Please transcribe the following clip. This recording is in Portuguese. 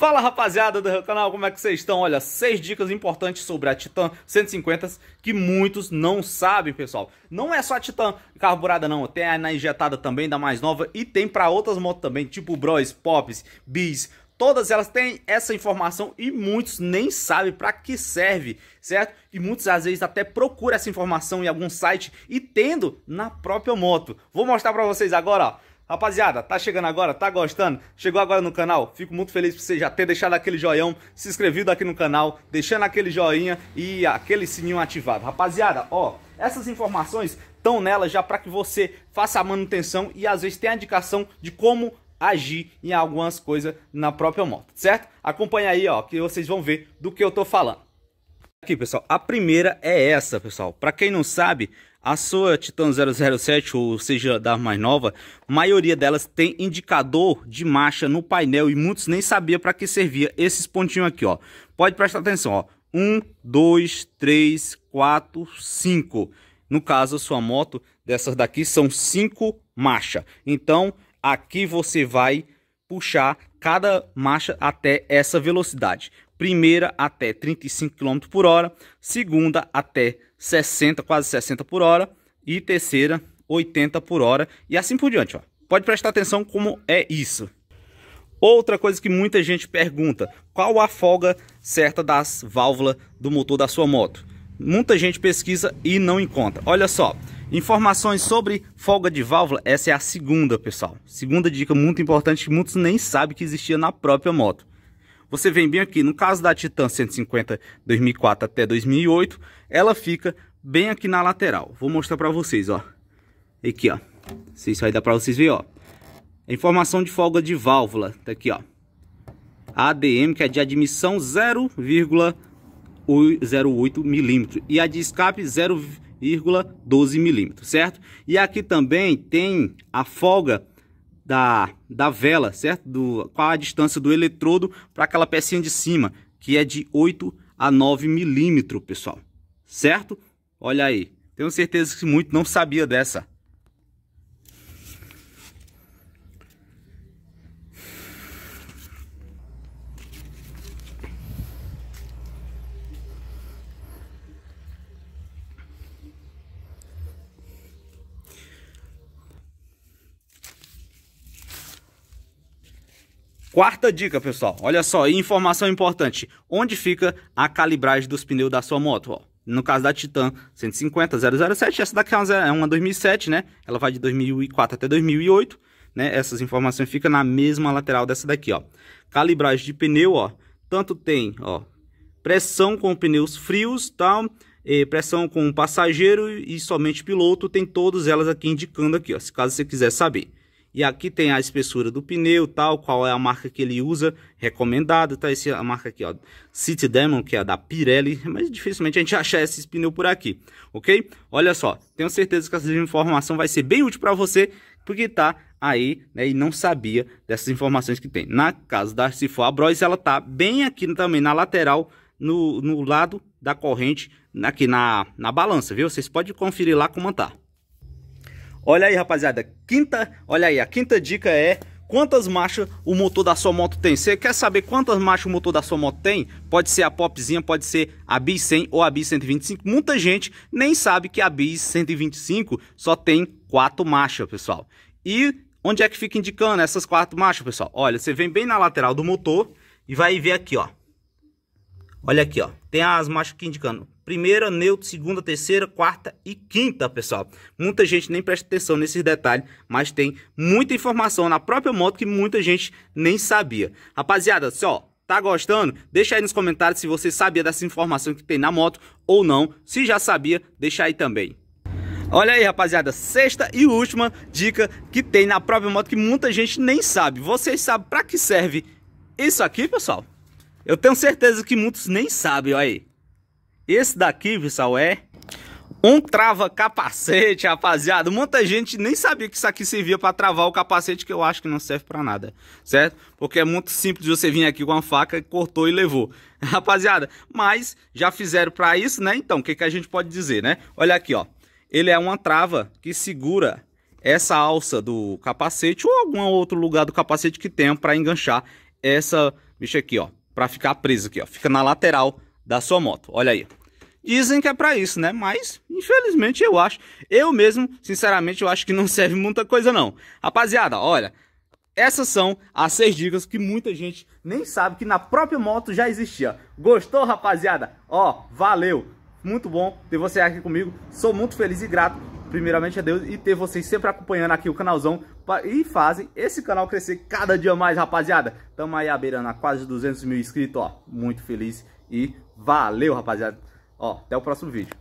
Fala rapaziada do canal, como é que vocês estão? Olha, seis dicas importantes sobre a Titan 150 que muitos não sabem, pessoal. Não é só a Titan carburada não, tem a na injetada também, da mais nova, e tem para outras motos também, tipo Bros, Pops, Bis, todas elas têm essa informação e muitos nem sabem para que serve, certo? E muitas às vezes até procura essa informação em algum site e tendo na própria moto. Vou mostrar para vocês agora, ó. Rapaziada, tá chegando agora? Tá gostando? Chegou agora no canal? Fico muito feliz por você já ter deixado aquele joião, se inscrevido aqui no canal, deixando aquele joinha e aquele sininho ativado. Rapaziada, ó, essas informações estão nela já para que você faça a manutenção e às vezes tenha a indicação de como agir em algumas coisas na própria moto, certo? Acompanha aí, ó, que vocês vão ver do que eu tô falando. Aqui, pessoal, a primeira é essa, pessoal. Para quem não sabe, a sua Titan 007, ou seja, da mais nova, a maioria delas tem indicador de marcha no painel e muitos nem sabia para que servia esses pontinhos aqui, ó. Pode prestar atenção, ó. 1, 2, 3, 4, 5. No caso, a sua moto dessas daqui são 5 marchas. Então, aqui você vai puxar cada marcha até essa velocidade. Primeira até 35 km por hora, segunda até 60, quase 60 por hora e terceira 80 por hora e assim por diante. Ó. Pode prestar atenção como é isso. Outra coisa que muita gente pergunta, qual a folga certa das válvulas do motor da sua moto? Muita gente pesquisa e não encontra. Olha só, Informações sobre folga de válvula, essa é a segunda, pessoal. Segunda dica muito importante que muitos nem sabem que existia na própria moto. Você vem bem aqui, no caso da Titan 150 2004 até 2008, ela fica bem aqui na lateral. Vou mostrar para vocês, ó. Aqui, ó. Se isso aí dá para vocês verem, ó. É informação de folga de válvula, tá aqui, ó. ADM, que é de admissão 0,08 milímetro. E a de escape 0,08 0,12 milímetros, certo? E aqui também tem a folga da, da vela, certo? Do, qual a distância do eletrodo para aquela pecinha de cima, que é de 8 a 9 milímetros, pessoal, certo? Olha aí, tenho certeza que muito não sabia dessa. Quarta dica, pessoal. Olha só, informação importante. Onde fica a calibragem dos pneus da sua moto? Ó? No caso da Titan 150 007, essa daqui é uma 2007, é né? Ela vai de 2004 até 2008, né? Essas informações ficam na mesma lateral dessa daqui, ó. Calibragem de pneu, ó. Tanto tem, ó, pressão com pneus frios, tal, e pressão com passageiro e somente piloto, tem todas elas aqui indicando aqui, ó, se caso você quiser saber. E aqui tem a espessura do pneu, tal, qual é a marca que ele usa, recomendado, tá? Essa é a marca aqui, ó, City Demon, que é a da Pirelli, mas dificilmente a gente achar esse pneu por aqui, ok? Olha só, tenho certeza que essa informação vai ser bem útil para você, porque tá aí, né, e não sabia dessas informações que tem. Na casa da, se Bros, ela tá bem aqui também, na lateral, no, no lado da corrente, aqui na, na balança, viu? Vocês podem conferir lá como tá. Olha aí, rapaziada. Quinta, olha aí, a quinta dica é quantas marchas o motor da sua moto tem. Você quer saber quantas marchas o motor da sua moto tem? Pode ser a Popzinha, pode ser a Bi 100 ou a Bi 125. Muita gente nem sabe que a Bi 125 só tem quatro marchas, pessoal. E onde é que fica indicando essas quatro marchas, pessoal? Olha, você vem bem na lateral do motor e vai ver aqui, ó. Olha aqui, ó. Tem as marchas aqui indicando. Primeira, neutro, segunda, terceira, quarta e quinta, pessoal. Muita gente nem presta atenção nesses detalhes, mas tem muita informação na própria moto que muita gente nem sabia. Rapaziada, Se ó, Tá gostando? Deixa aí nos comentários se você sabia dessa informação que tem na moto ou não. Se já sabia, deixa aí também. Olha aí, rapaziada, sexta e última dica que tem na própria moto que muita gente nem sabe. Vocês sabem para que serve isso aqui, pessoal? Eu tenho certeza que muitos nem sabem, olha aí. Esse daqui, pessoal, é um trava-capacete, rapaziada. Muita gente nem sabia que isso aqui servia para travar o capacete, que eu acho que não serve para nada, certo? Porque é muito simples você vir aqui com uma faca, cortou e levou. Rapaziada, mas já fizeram para isso, né? Então, o que, que a gente pode dizer, né? Olha aqui, ó. Ele é uma trava que segura essa alça do capacete ou algum outro lugar do capacete que tenha para enganchar essa bicha aqui, ó para ficar preso aqui, ó. Fica na lateral da sua moto. Olha aí. Dizem que é para isso, né? Mas, infelizmente, eu acho. Eu mesmo, sinceramente, eu acho que não serve muita coisa, não. Rapaziada, olha. Essas são as seis dicas que muita gente nem sabe que na própria moto já existia. Gostou, rapaziada? Ó, valeu! Muito bom ter você aqui comigo. Sou muito feliz e grato primeiramente a Deus, e ter vocês sempre acompanhando aqui o canalzão e fazem esse canal crescer cada dia mais, rapaziada. Tamo aí à beirando quase 200 mil inscritos, ó. Muito feliz e valeu, rapaziada. Ó, até o próximo vídeo.